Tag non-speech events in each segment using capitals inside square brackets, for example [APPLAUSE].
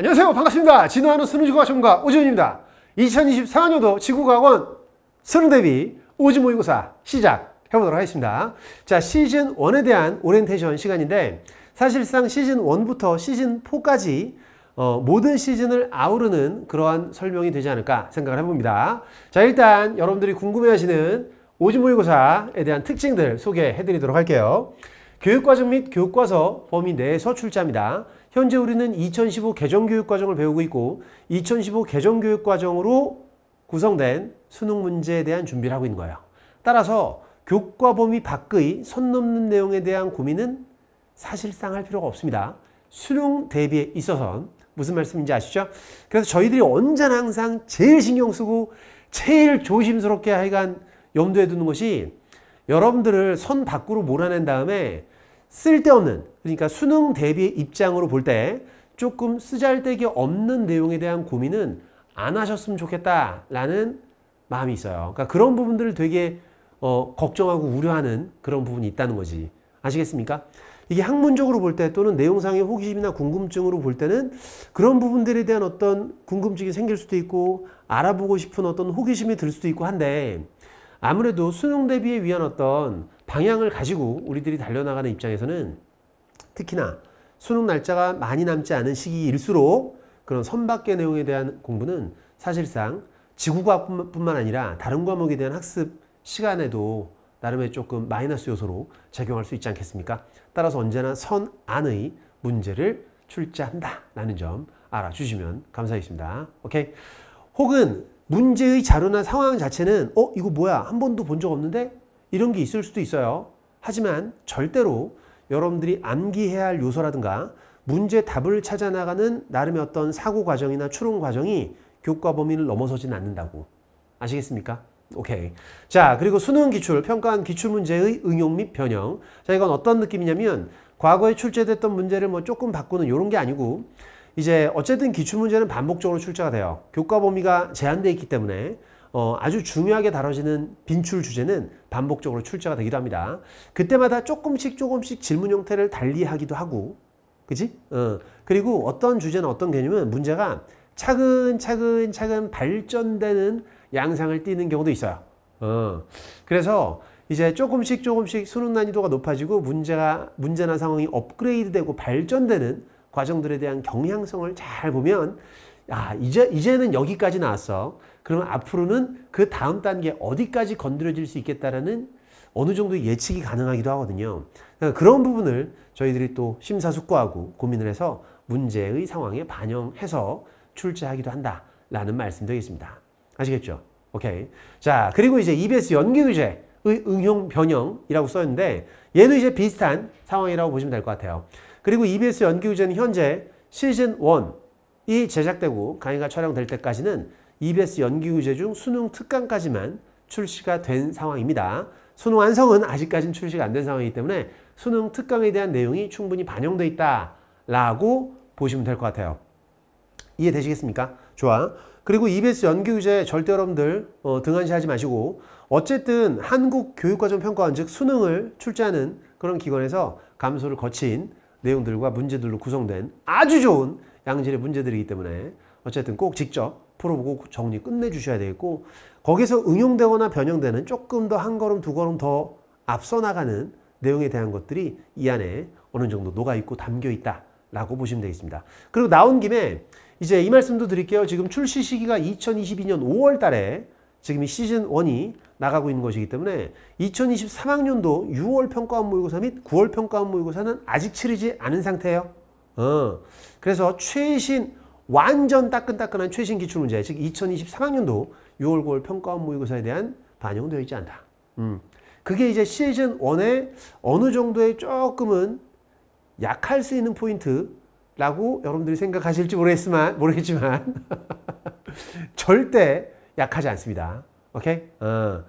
안녕하세요 반갑습니다 진화하는 수능지구과 전문가 오지훈입니다 2024년도 지구과학원 수능 대비 오지 모의고사 시작해보도록 하겠습니다 자 시즌1에 대한 오리엔테이션 시간인데 사실상 시즌1부터 시즌4까지 어, 모든 시즌을 아우르는 그러한 설명이 되지 않을까 생각을 해봅니다 자 일단 여러분들이 궁금해하시는 오지 모의고사에 대한 특징들 소개해드리도록 할게요 교육과정 및 교육과서 범위 내에서 출제합니다 현재 우리는 2015 개정교육과정을 배우고 있고 2015 개정교육과정으로 구성된 수능 문제에 대한 준비를 하고 있는 거예요. 따라서 교과 범위 밖의 선 넘는 내용에 대한 고민은 사실상 할 필요가 없습니다. 수능 대비에 있어선 무슨 말씀인지 아시죠? 그래서 저희들이 언제나 항상 제일 신경 쓰고 제일 조심스럽게 하여간 염두에 두는 것이 여러분들을 선 밖으로 몰아낸 다음에 쓸데없는 그러니까 수능 대비의 입장으로 볼 때 조금 쓰잘데기 없는 내용에 대한 고민은 안 하셨으면 좋겠다라는 마음이 있어요. 그러니까 그런 부분들을 되게 어, 걱정하고 우려하는 그런 부분이 있다는 거지. 아시겠습니까? 이게 학문적으로 볼 때 또는 내용상의 호기심이나 궁금증으로 볼 때는 그런 부분들에 대한 어떤 궁금증이 생길 수도 있고 알아보고 싶은 어떤 호기심이 들 수도 있고 한데 아무래도 수능 대비에 위한 어떤 방향을 가지고 우리들이 달려나가는 입장에서는 특히나 수능 날짜가 많이 남지 않은 시기일수록 그런 선박의 내용에 대한 공부는 사실상 지구과학뿐만 아니라 다른 과목에 대한 학습 시간에도 나름의 조금 마이너스 요소로 작용할 수 있지 않겠습니까? 따라서 언제나 선 안의 문제를 출제한다라는 점 알아주시면 감사하겠습니다. 오케이? 혹은 문제의 자료나 상황 자체는 어? 이거 뭐야? 한 번도 본 적 없는데? 이런 게 있을 수도 있어요. 하지만 절대로 여러분들이 암기해야 할 요소라든가 문제 답을 찾아 나가는 나름의 어떤 사고 과정이나 추론 과정이 교과 범위를 넘어서진 않는다고. 아시겠습니까? 오케이. 자, 그리고 수능 기출, 평가한 기출 문제의 응용 및 변형. 자, 이건 어떤 느낌이냐면 과거에 출제됐던 문제를 뭐 조금 바꾸는 이런 게 아니고 이제 어쨌든 기출 문제는 반복적으로 출제가 돼요. 교과 범위가 제한돼 있기 때문에 어, 아주 중요하게 다뤄지는 빈출 주제는 반복적으로 출제가 되기도 합니다. 그때마다 조금씩 조금씩 질문 형태를 달리하기도 하고, 그지? 어, 그리고 어떤 주제는 어떤 개념은 문제가 차근차근 차근 발전되는 양상을 띠는 경우도 있어요. 어, 그래서 이제 조금씩 조금씩 수능 난이도가 높아지고 문제가 문제나 상황이 업그레이드되고 발전되는 과정들에 대한 경향성을 잘 보면 아 이제 이제는 여기까지 나왔어. 그러면 앞으로는 그 다음 단계 어디까지 건드려질 수 있겠다라는 어느 정도 예측이 가능하기도 하거든요. 그러니까 그런 부분을 저희들이 또 심사숙고하고 고민을 해서 문제의 상황에 반영해서 출제하기도 한다라는 말씀드리겠습니다. 아시겠죠? 오케이. 자, 그리고 이제 EBS 연기의제의 응용 변형이라고 써있는데 얘도 이제 비슷한 상황이라고 보시면 될 것 같아요. 그리고 EBS 연기의제는 현재 시즌 1이 제작되고 강의가 촬영될 때까지는 EBS 연기구제 중 수능 특강까지만 출시가 된 상황입니다. 수능 완성은 아직까지는 출시가 안 된 상황이기 때문에 수능 특강에 대한 내용이 충분히 반영돼 있다라고 보시면 될 것 같아요. 이해되시겠습니까? 좋아. 그리고 EBS 연기 규제 절대 여러분들 어, 등한시하지 마시고 어쨌든 한국 교육과정 평가원 즉 수능을 출제하는 그런 기관에서 감소를 거친 내용들과 문제들로 구성된 아주 좋은 양질의 문제들이기 때문에 어쨌든 꼭 직접 풀어보고 정리 끝내주셔야 되겠고 거기서 응용되거나 변형되는 조금 더 한 걸음 두 걸음 더 앞서 나가는 내용에 대한 것들이 이 안에 어느 정도 녹아있고 담겨있다 라고 보시면 되겠습니다. 그리고 나온 김에 이제 이 말씀도 드릴게요. 지금 출시 시기가 2022년 5월 달에 지금 이 시즌 1이 나가고 있는 것이기 때문에 2023학년도 6월 평가원 모의고사 및 9월 평가원 모의고사는 아직 치르지 않은 상태예요. 어. 그래서 최신 완전 따끈따끈한 최신 기출문제, 즉 2023학년도 6월 9월 평가원 모의고사에 대한 반영되어 있지 않다. 음. 그게 이제 시즌 1에 어느 정도의 조금은 약할 수 있는 포인트라고 여러분들이 생각하실지 모르겠지만, 모르겠지만 [LAUGHS] 절대 약하지 않습니다. 오케이? 어.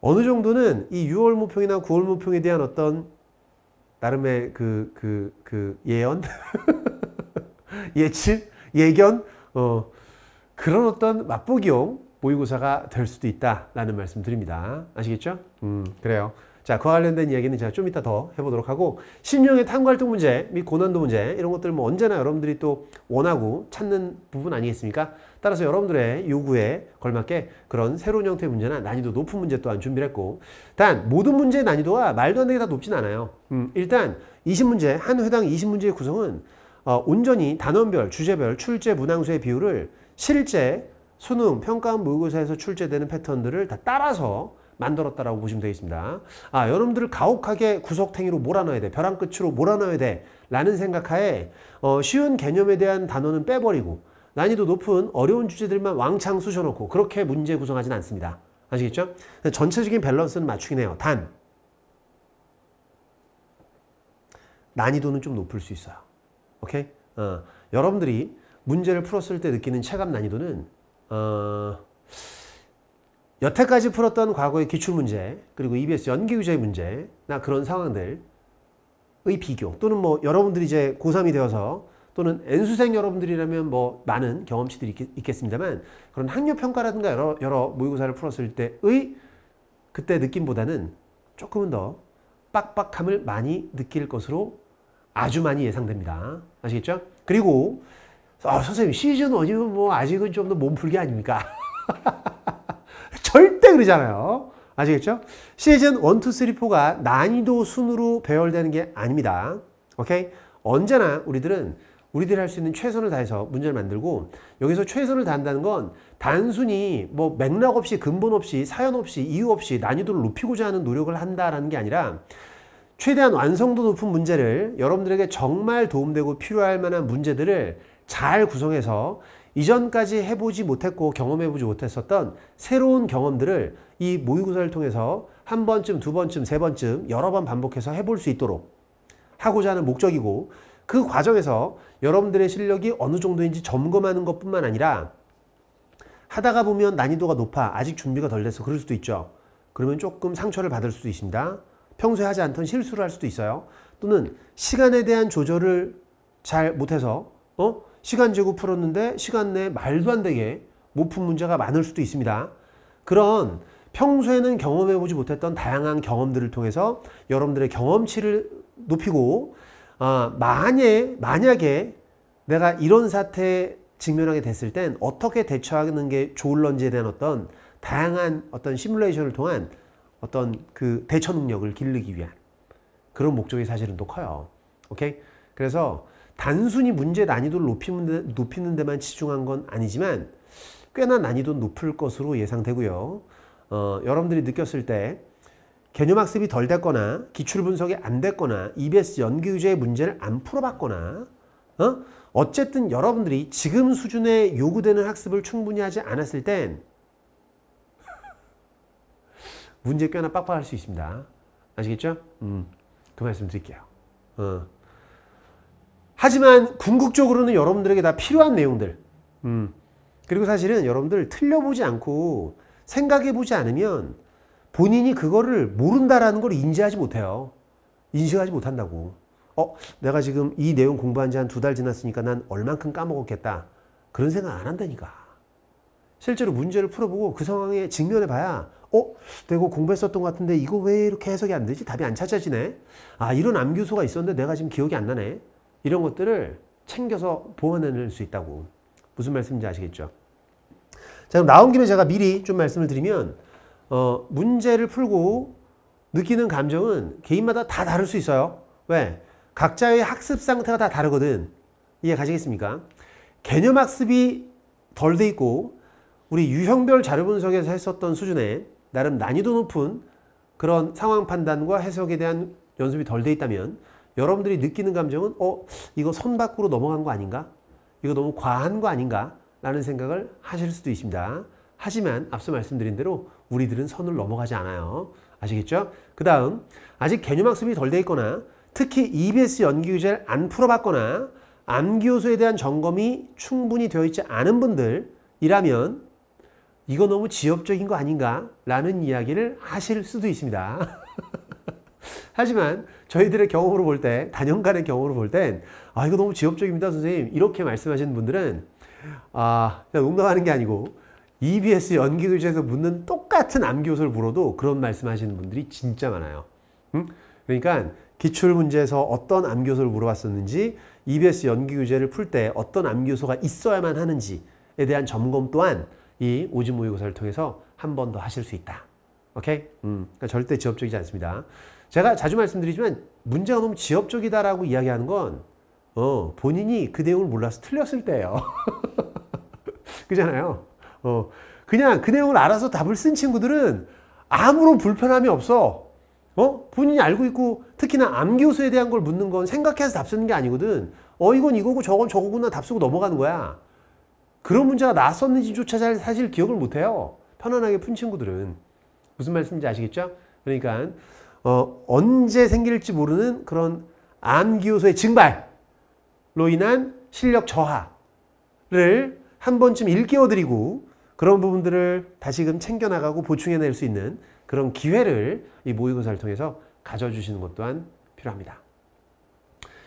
어느 정도는 이 6월 모평이나 9월 모평에 대한 어떤 나름의 그, 그, 그 예언? [LAUGHS] 예측? 예견, 어, 그런 어떤 맛보기용 모의고사가 될 수도 있다라는 말씀 드립니다. 아시겠죠? 음, 그래요. 자, 그와 관련된 이야기는 제가 좀 이따 더 해보도록 하고, 신용의 탐구활동 문제 및 고난도 문제, 이런 것들 뭐 언제나 여러분들이 또 원하고 찾는 부분 아니겠습니까? 따라서 여러분들의 요구에 걸맞게 그런 새로운 형태의 문제나 난이도 높은 문제 또한 준비를 했고, 단, 모든 문제의 난이도가 말도 안 되게 다 높진 않아요. 음, 일단, 20문제, 한 회당 20문제의 구성은 어, 온전히 단원별, 주제별, 출제 문항수의 비율을 실제 수능, 평가원 모의고사에서 출제되는 패턴들을 다 따라서 만들었다라고 보시면 되겠습니다. 아, 여러분들을 가혹하게 구석탱이로 몰아넣어야 돼. 벼랑 끝으로 몰아넣어야 돼. 라는 생각하에 어, 쉬운 개념에 대한 단어는 빼버리고 난이도 높은 어려운 주제들만 왕창 쑤셔놓고 그렇게 문제 구성하진 않습니다. 아시겠죠? 전체적인 밸런스는 맞추긴 해요. 단 난이도는 좀 높을 수 있어요. 오케이? 어, 여러분들이 문제를 풀었을 때 느끼는 체감 난이도는 어, 여태까지 풀었던 과거의 기출문제 그리고 EBS 연기규제의 문제나 그런 상황들의 비교 또는 뭐 여러분들이 이제 고3이 되어서 또는 N수생 여러분들이라면 뭐 많은 경험치들이 있겠, 있겠습니다만 그런 학력평가라든가 여러, 여러 모의고사를 풀었을 때의 그때 느낌보다는 조금은 더 빡빡함을 많이 느낄 것으로 아주 많이 예상됩니다. 아시겠죠? 그리고 어, 선생님 시즌 1이면 뭐 아직은 좀 더 몸풀기 아닙니까? [LAUGHS] 절대 그러잖아요. 아시겠죠? 시즌 1, 2, 3, 4가 난이도 순으로 배열되는 게 아닙니다. 오케이? 언제나 우리들은 우리들이 할 수 있는 최선을 다해서 문제를 만들고 여기서 최선을 다한다는 건 단순히 뭐 맥락 없이 근본 없이 사연 없이 이유 없이 난이도를 높이고자 하는 노력을 한다라는 게 아니라 최대한 완성도 높은 문제를 여러분들에게 정말 도움되고 필요할 만한 문제들을 잘 구성해서 이전까지 해보지 못했고 경험해보지 못했었던 새로운 경험들을 이 모의고사를 통해서 한 번쯤, 두 번쯤, 세 번쯤 여러 번 반복해서 해볼 수 있도록 하고자 하는 목적이고 그 과정에서 여러분들의 실력이 어느 정도인지 점검하는 것뿐만 아니라 하다가 보면 난이도가 높아 아직 준비가 덜 돼서 그럴 수도 있죠. 그러면 조금 상처를 받을 수도 있습니다. 평소에 하지 않던 실수를 할 수도 있어요. 또는 시간에 대한 조절을 잘 못해서 어? 시간 재고 풀었는데 시간 내 말도 안 되게 못 푼 문제가 많을 수도 있습니다. 그런 평소에는 경험해보지 못했던 다양한 경험들을 통해서 여러분들의 경험치를 높이고 아, 만에, 만약에 내가 이런 사태에 직면하게 됐을 땐 어떻게 대처하는 게 좋을런지에 대한 어떤 다양한 어떤 시뮬레이션을 통한 어떤 그 대처 능력을 기르기 위한 그런 목적이 사실은 더 커요. 오케이? 그래서 단순히 문제 난이도를 높이는, 높이는 데만 치중한 건 아니지만 꽤나 난이도 높을 것으로 예상되고요. 어, 여러분들이 느꼈을 때 개념 학습이 덜 됐거나 기출 분석이 안 됐거나 EBS 연기 의제의 문제를 안 풀어봤거나 어? 어쨌든 여러분들이 지금 수준에 요구되는 학습을 충분히 하지 않았을 땐 문제 꽤나 빡빡할 수 있습니다. 아시겠죠? 음, 그 말씀 드릴게요. 어. 하지만 궁극적으로는 여러분들에게 다 필요한 내용들 음. 그리고 사실은 여러분들 틀려보지 않고 생각해보지 않으면 본인이 그거를 모른다라는 걸 인지하지 못해요. 인식하지 못한다고. 어, 내가 지금 이 내용 공부한 지 한 두 달 지났으니까 난 얼만큼 까먹었겠다. 그런 생각 안 한다니까. 실제로 문제를 풀어보고 그 상황에 직면해 봐야 어? 내가 공부했었던 것 같은데 이거 왜 이렇게 해석이 안 되지? 답이 안 찾아지네. 아 이런 암기소가 있었는데 내가 지금 기억이 안 나네. 이런 것들을 챙겨서 보완해낼 수 있다고. 무슨 말씀인지 아시겠죠? 자 그럼 나온 김에 제가 미리 좀 말씀을 드리면 어, 문제를 풀고 느끼는 감정은 개인마다 다 다를 수 있어요. 왜? 각자의 학습 상태가 다 다르거든. 이해 가시겠습니까? 개념 학습이 덜 돼 있고 우리 유형별 자료 분석에서 했었던 수준의 나름 난이도 높은 그런 상황 판단과 해석에 대한 연습이 덜 돼 있다면 여러분들이 느끼는 감정은 어 이거 선 밖으로 넘어간 거 아닌가? 이거 너무 과한 거 아닌가? 라는 생각을 하실 수도 있습니다. 하지만 앞서 말씀드린 대로 우리들은 선을 넘어가지 않아요. 아시겠죠? 그 다음 아직 개념 학습이 덜 돼 있거나 특히 EBS 연기 교재를 안 풀어봤거나 암기 요소에 대한 점검이 충분히 되어 있지 않은 분들이라면 이거 너무 지엽적인 거 아닌가? 라는 이야기를 하실 수도 있습니다. [LAUGHS] 하지만 저희들의 경험으로 볼 때, 단연간의 경험으로 볼 땐, 아, 이거 너무 지엽적입니다, 선생님. 이렇게 말씀하시는 분들은, 아, 그냥 농담하는 게 아니고, EBS 연기도시에서 묻는 똑같은 암기호소를 물어도 그런 말씀하시는 분들이 진짜 많아요. 음? 그러니까 기출문제에서 어떤 암기호소를 물어봤었는지 EBS 연기교재를 풀 때 어떤 암기호소가 있어야만 하는지에 대한 점검 또한 이 오집 모의고사를 통해서 한 번 더 하실 수 있다. 오케이? 음, 그러니까 절대 지엽적이지 않습니다. 제가 자주 말씀드리지만 문제가 너무 지엽적이다라고 이야기하는 건 어, 본인이 그 내용을 몰라서 틀렸을 때예요. [LAUGHS] 그잖아요. 어, 그냥 그 내용을 알아서 답을 쓴 친구들은 아무런 불편함이 없어. 어? 본인이 알고 있고 특히나 암기수에 대한 걸 묻는 건 생각해서 답 쓰는 게 아니거든. 어 이건 이거고 저건 저거구나 답 쓰고 넘어가는 거야. 그런 문제가 나왔었는지조차 잘 사실 기억을 못해요. 편안하게 푼 친구들은. 무슨 말씀인지 아시겠죠? 그러니까 어, 언제 생길지 모르는 그런 암기호소의 증발로 인한 실력 저하를 한 번쯤 일깨워드리고 그런 부분들을 다시금 챙겨나가고 보충해낼 수 있는 그런 기회를 이 모의고사를 통해서 가져주시는 것 또한 필요합니다.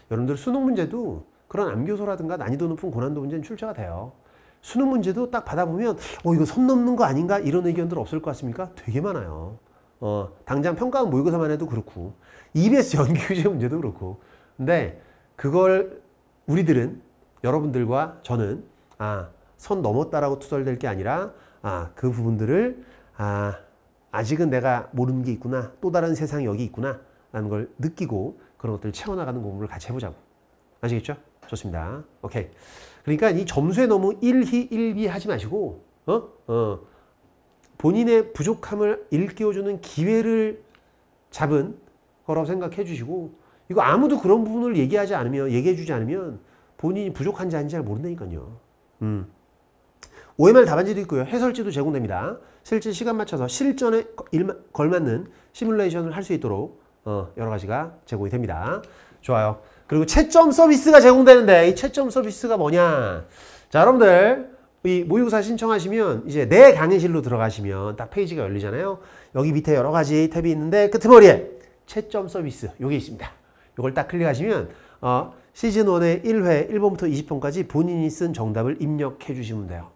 여러분들 수능 문제도 그런 암기호소라든가 난이도 높은 고난도 문제는 출제가 돼요. 수능 문제도 딱 받아보면 어 이거 선 넘는 거 아닌가 이런 의견들 없을 것 같습니까? 되게 많아요. 어 당장 평가원 모의고사만 해도 그렇고 EBS 연기 규제 문제도 그렇고 근데 그걸 우리들은 여러분들과 저는 아선 넘었다라고 투덜댈 게 아니라 아 그 부분들을 아 아직은 내가 모르는 게 있구나 또 다른 세상이 여기 있구나 라는 걸 느끼고 그런 것들을 채워나가는 공부를 같이 해보자고 아시겠죠? 좋습니다. 오케이. 그러니까 이 점수에 너무 일희 일비 하지 마시고 어? 어. 본인의 부족함을 일깨워주는 기회를 잡은 거라고 생각해 주시고 이거 아무도 그런 부분을 얘기하지 않으면 얘기해 주지 않으면 본인이 부족한지 아닌지 잘 모른다니까요. 음. OMR 답안지도 있고요. 해설지도 제공됩니다. 실제 시간 맞춰서 실전에 걸맞는 시뮬레이션을 할 수 있도록 어, 여러 가지가 제공이 됩니다. 좋아요. 그리고 채점 서비스가 제공되는데 이 채점 서비스가 뭐냐 자 여러분들 이 모의고사 신청하시면 이제 내 강의실로 들어가시면 딱 페이지가 열리잖아요 여기 밑에 여러 가지 탭이 있는데 끄트머리에 채점 서비스 요게 있습니다 요걸 딱 클릭하시면 어, 시즌1의 1회 1번부터 20번까지 본인이 쓴 정답을 입력해 주시면 돼요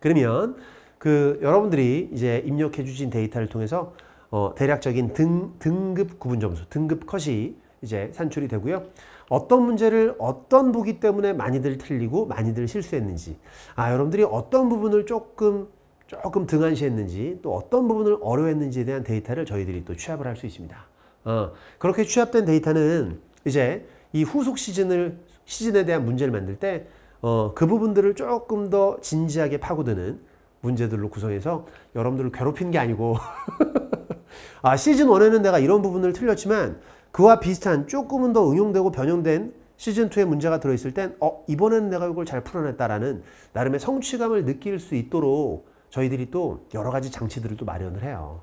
그러면 그 여러분들이 이제 입력해 주신 데이터를 통해서 어, 대략적인 등, 등급 구분 점수 등급 컷이 이제 산출이 되고요 어떤 문제를 어떤 보기 때문에 많이들 틀리고 많이들 실수했는지 아 여러분들이 어떤 부분을 조금 조금 등한시했는지 또 어떤 부분을 어려했는지에 대한 데이터를 저희들이 또 취합을 할 수 있습니다. 어, 그렇게 취합된 데이터는 이제 이 후속 시즌을 시즌에 대한 문제를 만들 때그 어, 그 부분들을 조금 더 진지하게 파고드는 문제들로 구성해서 여러분들을 괴롭힌 게 아니고 [LAUGHS] 아 시즌 1에는 내가 이런 부분을 틀렸지만 그와 비슷한 조금은 더 응용되고 변형된 시즌2의 문제가 들어있을 땐 어, 이번엔 내가 이걸 잘 풀어냈다라는 나름의 성취감을 느낄 수 있도록 저희들이 또 여러 가지 장치들을 또 마련을 해요.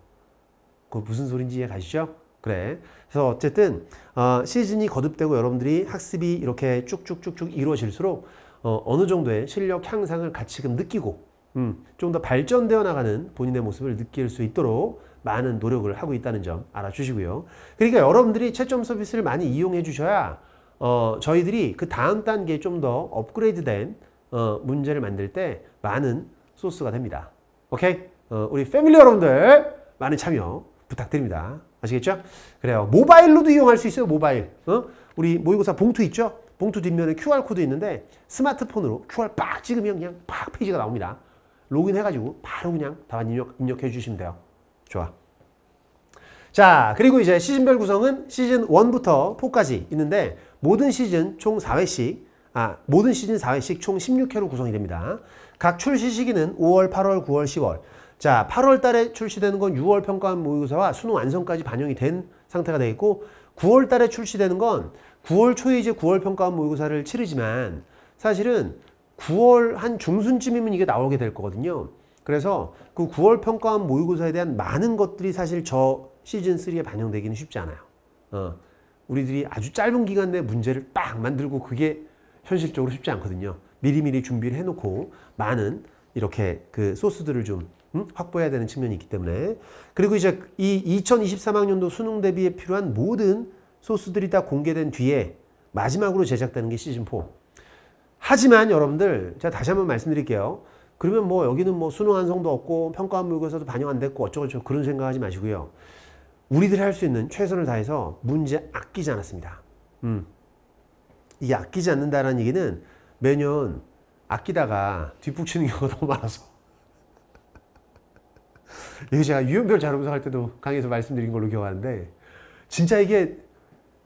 그 무슨 소린지 이해 가시죠? 그래. 그래서 어쨌든 어, 시즌이 거듭되고 여러분들이 학습이 이렇게 쭉쭉쭉쭉 이루어질수록 어, 느 정도의 실력 향상을 같이 느끼고 음, 좀 더 발전되어 나가는 본인의 모습을 느낄 수 있도록 많은 노력을 하고 있다는 점 알아주시고요. 그러니까 여러분들이 채점 서비스를 많이 이용해 주셔야 어, 저희들이 그 다음 단계에 좀 더 업그레이드된 어, 문제를 만들 때 많은 소스가 됩니다. 오케이? 어, 우리 패밀리 여러분들 많은 참여 부탁드립니다. 아시겠죠? 그래요. 모바일로도 이용할 수 있어요. 모바일. 어? 우리 모의고사 봉투 있죠? 봉투 뒷면에 QR코드 있는데 스마트폰으로 QR 빡 찍으면 그냥 팍 페이지가 나옵니다. 로그인해가지고 바로 그냥 답안 입력, 입력해 주시면 돼요. 좋아. 자, 그리고 이제 시즌별 구성은 시즌 1부터 4까지 있는데 모든 시즌 총 4회씩 아, 모든 시즌 4회씩 총 16회로 구성이 됩니다. 각 출시 시기는 5월, 8월, 9월, 10월. 자, 8월 달에 출시되는 건 6월 평가원 모의고사와 수능 완성까지 반영이 된 상태가 되어 있고 9월 달에 출시되는 건 9월 초에 이제 9월 평가원 모의고사를 치르지만 사실은 9월 한 중순쯤이면 이게 나오게 될 거거든요. 그래서 그 9월 평가원 모의고사에 대한 많은 것들이 사실 저 시즌 3에 반영되기는 쉽지 않아요. 어, 우리들이 아주 짧은 기간 내에 문제를 딱 만들고 그게 현실적으로 쉽지 않거든요. 미리미리 준비를 해놓고 많은 이렇게 그 소스들을 좀 음? 확보해야 되는 측면이 있기 때문에 그리고 이제 이 2023학년도 수능 대비에 필요한 모든 소스들이 다 공개된 뒤에 마지막으로 제작되는 게 시즌 4. 하지만 여러분들 제가 다시 한번 말씀드릴게요. 그러면 뭐 여기는 뭐 수능 한성도 없고 평가원 모의고사도 반영 안 됐고 어쩌고저쩌고 그런 생각하지 마시고요. 우리들이 할 수 있는 최선을 다해서 문제 아끼지 않았습니다. 음. 이 아끼지 않는다라는 얘기는 매년 아끼다가 뒷북치는 경우가 [LAUGHS] 너무 많아서 이거 제가 유연별 자료분석 할 때도 강의에서 말씀드린 걸로 기억하는데 진짜 이게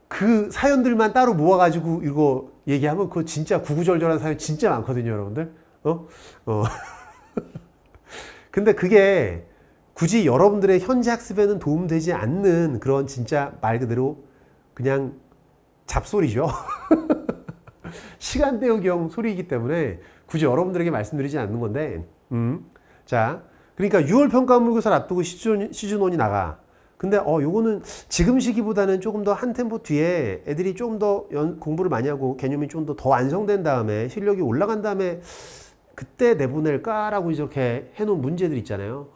그 사연들만 따로 모아가지고 이거 얘기하면 그 진짜 구구절절한 사연 진짜 많거든요 여러분들 어? 어. [LAUGHS] 근데 그게 굳이 여러분들의 현재 학습에는 도움되지 않는 그런 진짜 말 그대로 그냥 잡소리죠. [LAUGHS] 시간 때우기형 소리이기 때문에 굳이 여러분들에게 말씀드리지 않는 건데 음. 자 그러니까 6월 평가물고사를 앞두고 시즌, 시즌1이 나가 근데 어 요거는 지금 시기보다는 조금 더 한 템포 뒤에 애들이 조금 더 연, 공부를 많이 하고 개념이 좀 더 더 완성된 다음에 실력이 올라간 다음에 그때 내보낼까라고 이렇게 해놓은 문제들 있잖아요.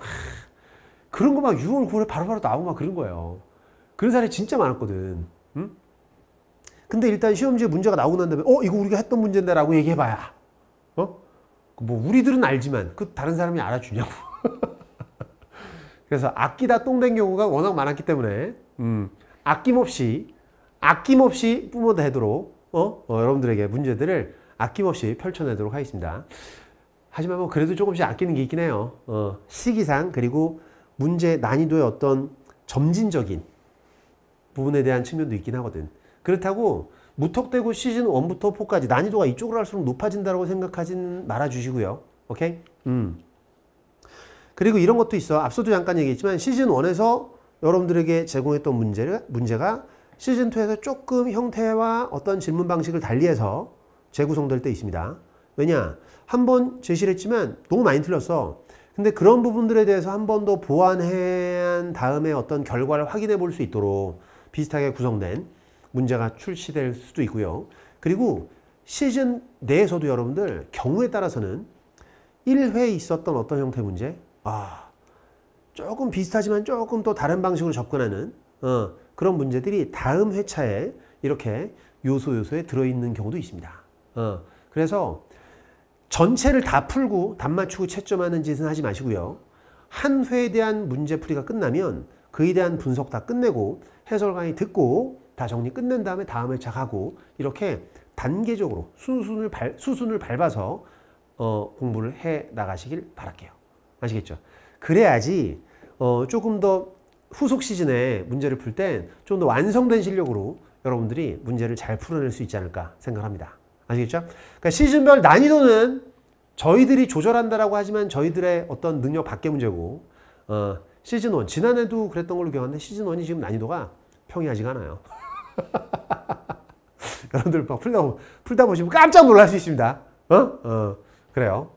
그런 거막 6월, 9월에 바로바로 나오고 막 그런 거예요. 그런 사람 진짜 많았거든. 응? 근데 일단 시험지에 문제가 나오고 난 다음에, 어, 이거 우리가 했던 문제인데 라고 얘기해봐야. 어? 뭐, 우리들은 알지만, 그 다른 사람이 알아주냐고. [LAUGHS] 그래서 아끼다 똥된 경우가 워낙 많았기 때문에, 음, 아낌없이, 아낌없이 뿜어대도록, 어? 어, 여러분들에게 문제들을 아낌없이 펼쳐내도록 하겠습니다. 하지만 뭐 그래도 조금씩 아끼는 게 있긴 해요. 어, 시기상 그리고 문제 난이도의 어떤 점진적인 부분에 대한 측면도 있긴 하거든. 그렇다고 무턱대고 시즌 1부터 4까지 난이도가 이쪽으로 갈수록 높아진다고 생각하지 말아주시고요. 오케이? 음. 그리고 이런 것도 있어. 앞서도 잠깐 얘기했지만 시즌 1에서 여러분들에게 제공했던 문제가, 문제가 시즌 2에서 조금 형태와 어떤 질문 방식을 달리해서 재구성될 때 있습니다. 왜냐? 한번 제시를 했지만 너무 많이 틀렸어. 근데 그런 부분들에 대해서 한 번 더 보완한 다음에 어떤 결과를 확인해 볼 수 있도록 비슷하게 구성된 문제가 출시될 수도 있고요. 그리고 시즌 내에서도 여러분들 경우에 따라서는 1회 있었던 어떤 형태 문제 아 조금 비슷하지만 조금 또 다른 방식으로 접근하는 어, 그런 문제들이 다음 회차에 이렇게 요소 요소에 들어있는 경우도 있습니다. 어, 그래서 전체를 다 풀고 답 맞추고 채점하는 짓은 하지 마시고요. 한 회에 대한 문제풀이가 끝나면 그에 대한 분석 다 끝내고 해설 강의 듣고 다 정리 끝낸 다음에 다음 회차 가고 이렇게 단계적으로 수순을, 발, 수순을 밟아서 어, 공부를 해 나가시길 바랄게요. 아시겠죠? 그래야지 어, 조금 더 후속 시즌에 문제를 풀 땐 좀 더 완성된 실력으로 여러분들이 문제를 잘 풀어낼 수 있지 않을까 생각합니다. 아시겠죠? 그러니까 시즌별 난이도는 저희들이 조절한다라고 하지만 저희들의 어떤 능력 밖의 문제고 어, 시즌 1 지난해도 그랬던 걸로 기억하는데 시즌 1이 지금 난이도가 평이하지가 않아요. [LAUGHS] 여러분들 막 풀다 풀다 보시면 깜짝 놀랄 수 있습니다. 어? 어 그래요.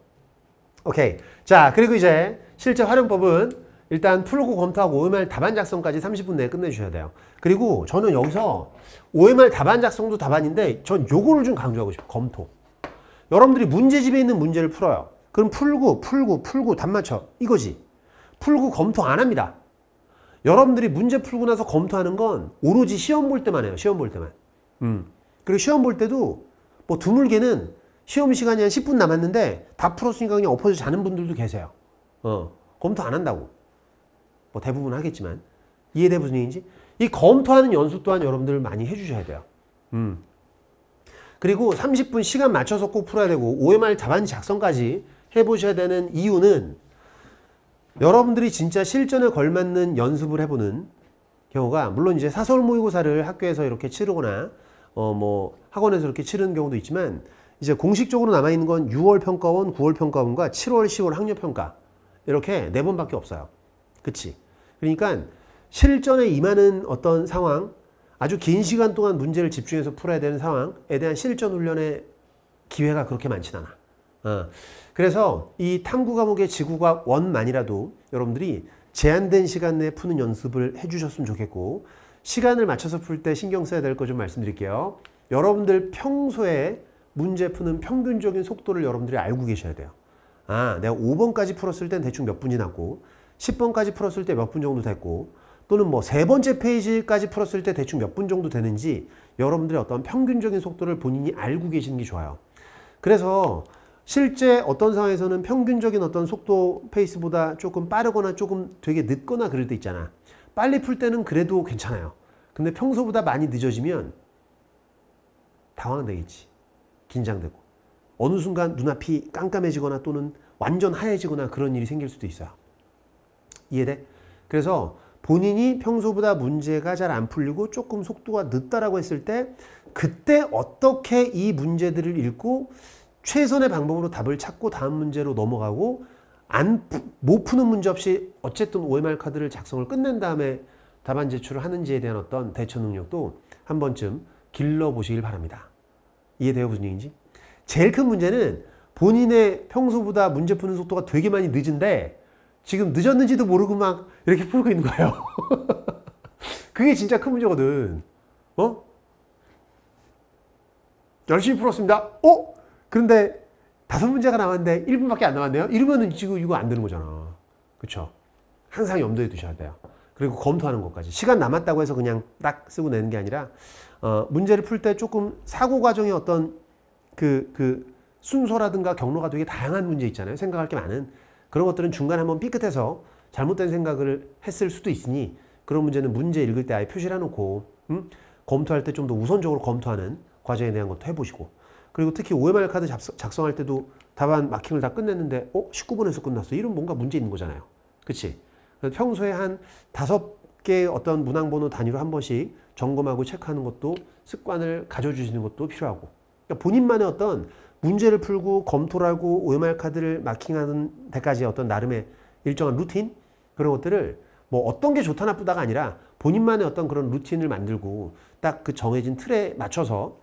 오케이. 자 그리고 이제 실제 활용법은 일단 풀고 검토하고 OMR 답안 작성까지 30분 내에 끝내주셔야 돼요. 그리고 저는 여기서 OMR 답안 작성도 답안인데 전 요거를 좀 강조하고 싶어요. 검토. 여러분들이 문제집에 있는 문제를 풀어요. 그럼 풀고 풀고 풀고 답 맞춰. 이거지. 풀고 검토 안 합니다. 여러분들이 문제 풀고 나서 검토하는 건 오로지 시험 볼 때만 해요. 시험 볼 때만. 음. 그리고 시험 볼 때도 뭐두물개는 시험 시간이 한 10분 남았는데 다 풀었으니까 그냥 엎어져 자는 분들도 계세요. 어. 검토 안 한다고. 뭐 대부분 하겠지만 이해돼 무슨 얘기인지 이 검토하는 연습 또한 여러분들 많이 해주셔야 돼요. 음. 그리고 30분 시간 맞춰서 꼭 풀어야 되고 OMR 답안 작성까지 해보셔야 되는 이유는 여러분들이 진짜 실전에 걸맞는 연습을 해보는 경우가 물론 이제 사설 모의고사를 학교에서 이렇게 치르거나 어 뭐 학원에서 이렇게 치르는 경우도 있지만 이제 공식적으로 남아있는 건 6월 평가원, 9월 평가원과 7월, 10월 학력 평가 이렇게 네 번밖에 없어요. 그치? 그러니까 실전에 임하는 어떤 상황, 아주 긴 시간 동안 문제를 집중해서 풀어야 되는 상황에 대한 실전 훈련의 기회가 그렇게 많진 않아. 어. 그래서 이 탐구 과목의 지구과학 원만이라도 여러분들이 제한된 시간 내에 푸는 연습을 해주셨으면 좋겠고 시간을 맞춰서 풀 때 신경 써야 될 거 좀 말씀드릴게요. 여러분들 평소에 문제 푸는 평균적인 속도를 여러분들이 알고 계셔야 돼요. 아, 내가 5번까지 풀었을 땐 대충 몇 분이 났고 10번까지 풀었을 때 몇 분 정도 됐고 또는 뭐 세 번째 페이지까지 풀었을 때 대충 몇 분 정도 되는지 여러분들의 어떤 평균적인 속도를 본인이 알고 계시는 게 좋아요. 그래서 실제 어떤 상황에서는 평균적인 어떤 속도 페이스보다 조금 빠르거나 조금 되게 늦거나 그럴 때 있잖아. 빨리 풀 때는 그래도 괜찮아요. 근데 평소보다 많이 늦어지면 당황되겠지. 긴장되고. 어느 순간 눈앞이 깜깜해지거나 또는 완전 하얘지거나 그런 일이 생길 수도 있어요. 이해돼? 그래서 본인이 평소보다 문제가 잘 안 풀리고 조금 속도가 늦다라고 했을 때 그때 어떻게 이 문제들을 읽고 최선의 방법으로 답을 찾고 다음 문제로 넘어가고 안 못 푸는 문제 없이 어쨌든 OMR 카드를 작성을 끝낸 다음에 답안 제출을 하는지에 대한 어떤 대처 능력도 한 번쯤 길러보시길 바랍니다. 이해돼요? 무슨 얘기인지? 제일 큰 문제는 본인의 평소보다 문제 푸는 속도가 되게 많이 늦은데 지금 늦었는지도 모르고 막 이렇게 풀고 있는 거예요. [LAUGHS] 그게 진짜 큰 문제거든. 어? 열심히 풀었습니다. 어? 그런데 다섯 문제가 남았는데 1분밖에 안 남았네요. 이러면은 지금 이거 안 되는 거잖아. 그쵸? 항상 염두에 두셔야 돼요. 그리고 검토하는 것까지. 시간 남았다고 해서 그냥 딱 쓰고 내는 게 아니라, 어, 문제를 풀 때 조금 사고 과정의 어떤 그, 그 순서라든가 경로가 되게 다양한 문제 있잖아요. 생각할 게 많은. 그런 것들은 중간에 한번 삐끗해서 잘못된 생각을 했을 수도 있으니 그런 문제는 문제 읽을 때 아예 표시를 해놓고 음? 검토할 때 좀 더 우선적으로 검토하는 과제에 대한 것도 해보시고 그리고 특히 OMR 카드 작성, 할 때도 답안 마킹을 다 끝냈는데 어? 19분에서 끝났어. 이런 뭔가 문제 있는 거잖아요. 그치? 그래서 평소에 한 다섯 개 어떤 문항번호 단위로 한 번씩 점검하고 체크하는 것도 습관을 가져주시는 것도 필요하고 그러니까 본인만의 어떤 문제를 풀고 검토를 하고 OMR 카드를 마킹하는 데까지 어떤 나름의 일정한 루틴 그런 것들을 뭐 어떤 게 좋다 나쁘다가 아니라 본인만의 어떤 그런 루틴을 만들고 딱 그 정해진 틀에 맞춰서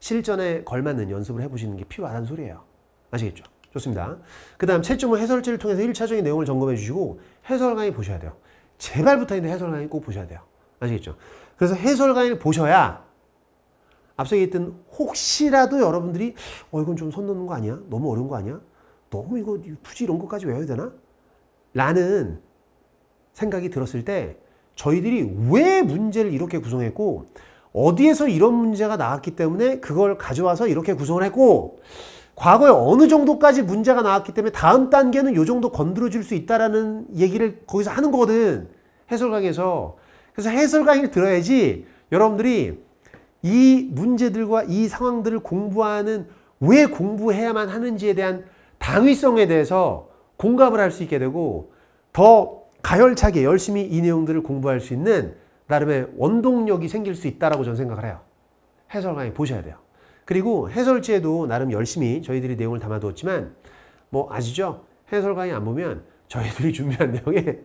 실전에 걸맞는 연습을 해보시는 게 필요하다는 소리예요. 아시겠죠? 좋습니다. 그 다음 채점은 해설지를 통해서 1차적인 내용을 점검해 주시고 해설 강의 보셔야 돼요. 제발 부탁인데 해설 강의 꼭 보셔야 돼요. 아시겠죠? 그래서 해설 강의를 보셔야 앞서 얘기했던 혹시라도 여러분들이 어 이건 좀손 넘는 거 아니야? 너무 어려운 거 아니야? 너무 이거 굳이 이런 것까지 외워야 되나? 라는 생각이 들었을 때 저희들이 왜 문제를 이렇게 구성했고 어디에서 이런 문제가 나왔기 때문에 그걸 가져와서 이렇게 구성을 했고 과거에 어느 정도까지 문제가 나왔기 때문에 다음 단계는 요 정도 건드려줄 수 있다라는 얘기를 거기서 하는 거거든 해설 강에서 그래서 해설 강의를 들어야지 여러분들이 이 문제들과 이 상황들을 공부하는 왜 공부해야만 하는지에 대한 당위성에 대해서 공감을 할 수 있게 되고 더 가열차게 열심히 이 내용들을 공부할 수 있는 나름의 원동력이 생길 수 있다라고 저는 생각을 해요. 해설관이 보셔야 돼요. 그리고 해설지에도 나름 열심히 저희들이 내용을 담아두었지만 뭐 아시죠? 해설관이 안 보면 저희들이 준비한 내용의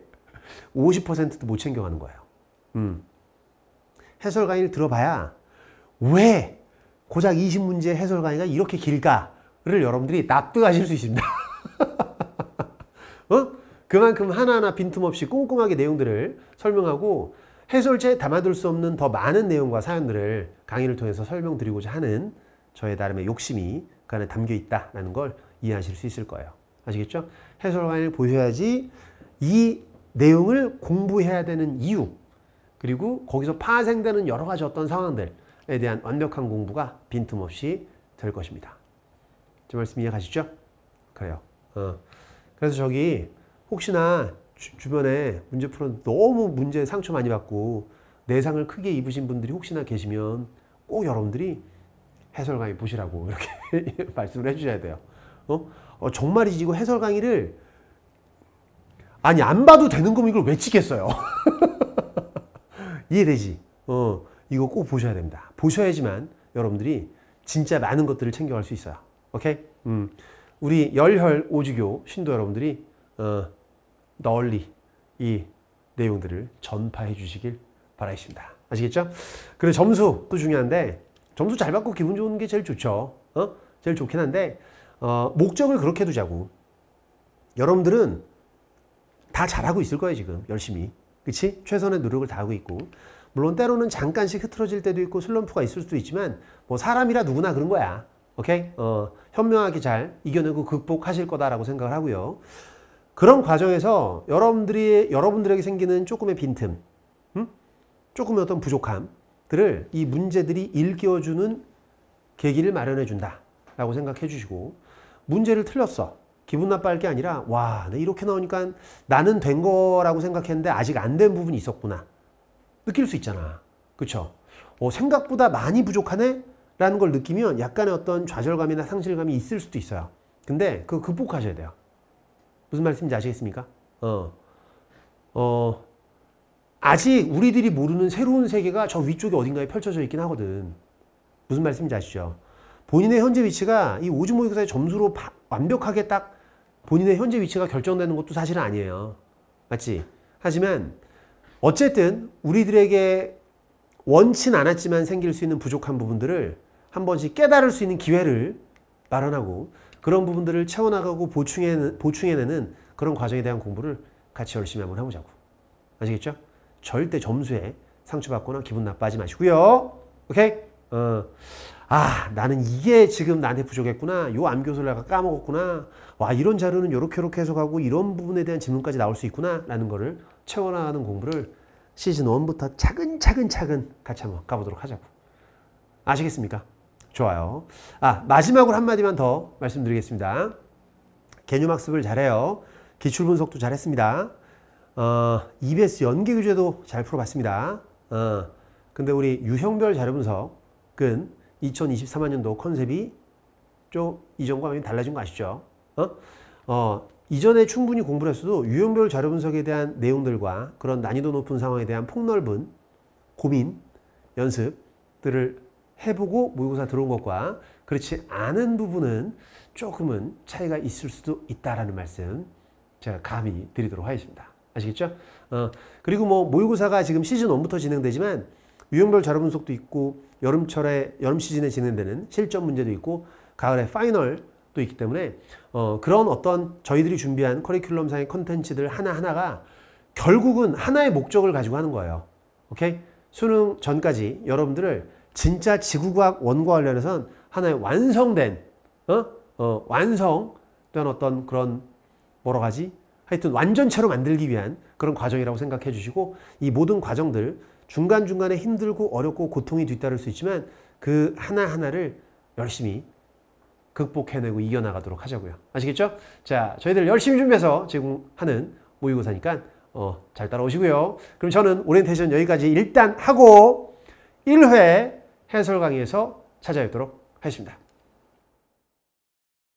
50%도 [LAUGHS] 못 챙겨가는 거예요. 음. 해설관이 들어봐야 왜 고작 20문제 해설 강의가 이렇게 길까를 여러분들이 납득하실 수 있습니다. [LAUGHS] 어? 그만큼 하나하나 빈틈없이 꼼꼼하게 내용들을 설명하고 해설제에 담아둘 수 없는 더 많은 내용과 사연들을 강의를 통해서 설명드리고자 하는 저의 나름의 욕심이 그 안에 담겨 있다라걸 이해하실 수 있을 거예요. 아시겠죠? 해설 강의를 보셔야지 이 내용을 공부해야 되는 이유 그리고 거기서 파생되는 여러 가지 어떤 상황들 대한 완벽한 공부가 빈틈없이 될 것입니다. 제 말씀 이해가시죠? 그래요. 어. 그래서 저기 혹시나 주, 변에 문제 푸는 너무 문제 상처 많이 받고 내상을 크게 입으신 분들이 혹시나 계시면 꼭 여러분들이 해설 강의 보시라고 [LAUGHS] 이렇게 말씀을 해주셔야 돼요. 어? 어 정말이지 이거 해설 강의를 아니 안 봐도 되는 거면 이걸 왜 찍겠어요? [LAUGHS] 이해되지? 어. 이거 꼭 보셔야 됩니다. 보셔야지만 여러분들이 진짜 많은 것들을 챙겨갈 수 있어요. 오케이? 음, 우리 열혈 오주교 신도 여러분들이 어, 널리 이 내용들을 전파해 주시길 바라겠습니다. 아시겠죠? 그리고 점수도 중요한데 점수 잘 받고 기분 좋은 게 제일 좋죠. 어? 제일 좋긴 한데 어, 목적을 그렇게 두자고. 여러분들은 다 잘하고 있을 거예요 지금 열심히. 그치? 최선의 노력을 다하고 있고 물론 때로는 잠깐씩 흐트러질 때도 있고 슬럼프가 있을 수도 있지만 뭐 사람이라 누구나 그런 거야. 오케이? 어, 현명하게 잘 이겨내고 극복하실 거다라고 생각을 하고요. 그런 과정에서 여러분들이 여러분들에게 생기는 조금의 빈틈, 음? 조금의 어떤 부족함들을 이 문제들이 일깨워주는 계기를 마련해준다라고 생각해주시고 문제를 틀렸어. 기분 나빠할 게 아니라 와, 네, 이렇게 나오니까 나는 된 거라고 생각했는데 아직 안 된 부분이 있었구나. 느낄 수 있잖아. 그쵸? 어, 생각보다 많이 부족하네? 라는 걸 느끼면 약간의 어떤 좌절감이나 상실감이 있을 수도 있어요. 근데 그거 극복하셔야 돼요. 무슨 말씀인지 아시겠습니까? 어. 어, 아직 우리들이 모르는 새로운 세계가 저 위쪽에 어딘가에 펼쳐져 있긴 하거든. 무슨 말씀인지 아시죠? 본인의 현재 위치가 이 오즈 모의사의 점수로 바, 완벽하게 딱 본인의 현재 위치가 결정되는 것도 사실은 아니에요. 맞지? 하지만 어쨌든 우리들에게 원치 않았지만 생길 수 있는 부족한 부분들을 한 번씩 깨달을 수 있는 기회를 마련하고 그런 부분들을 채워나가고 보충해, 보충해내는 그런 과정에 대한 공부를 같이 열심히 한번 해보자고. 아시겠죠? 절대 점수에 상처받거나 기분 나빠하지 마시고요. 오케이? 어. 아, 나는 이게 지금 나한테 부족했구나. 요 암기술을 내가 까먹었구나. 와 이런 자료는 이렇게 이렇게 해석하고 이런 부분에 대한 질문까지 나올 수 있구나라는 거를 채워나가는 공부를 시즌 1부터 차근차근 차근 같이 한번 가보도록 하자고. 아시겠습니까? 좋아요. 아 마지막으로 한마디만 더 말씀드리겠습니다. 개념학습을 잘해요. 기출분석도 잘했습니다. 어, EBS 연계교재도 잘 풀어봤습니다. 어, 근데 우리 유형별 자료분석은 2023학년도 컨셉이 좀 이전과 많이 달라진 거 아시죠? 어? 어, 이전에 충분히 공부를 했어도 유형별 자료 분석에 대한 내용들과 그런 난이도 높은 상황에 대한 폭넓은 고민, 연습들을 해보고 모의고사 들어온 것과 그렇지 않은 부분은 조금은 차이가 있을 수도 있다라는 말씀 제가 감히 드리도록 하겠습니다. 아시겠죠? 어, 그리고 뭐 모의고사가 지금 시즌 1부터 진행되지만 유형별 자료 분석도 있고 여름철에 여름 시즌에 진행되는 실전 문제도 있고 가을에 파이널 또 있기 때문에 어, 그런 어떤 저희들이 준비한 커리큘럼상의 컨텐츠들 하나하나가 결국은 하나의 목적을 가지고 하는 거예요. 오케이? 수능 전까지 여러분들을 진짜 지구과학 원과 관련해서는 하나의 완성된 어? 어, 완성된 어떤 그런 뭐라고 하지? 하여튼 완전체로 만들기 위한 그런 과정이라고 생각해 주시고 이 모든 과정들 중간중간에 힘들고 어렵고 고통이 뒤따를 수 있지만 그 하나하나를 열심히 극복해내고 이겨나가도록 하자고요. 아시겠죠? 자, 저희들 열심히 준비해서 제공하는 모의고사니까 어, 잘 따라오시고요. 그럼 저는 오리엔테이션 여기까지 일단 하고 1회 해설 강의에서 찾아뵙도록 하겠습니다.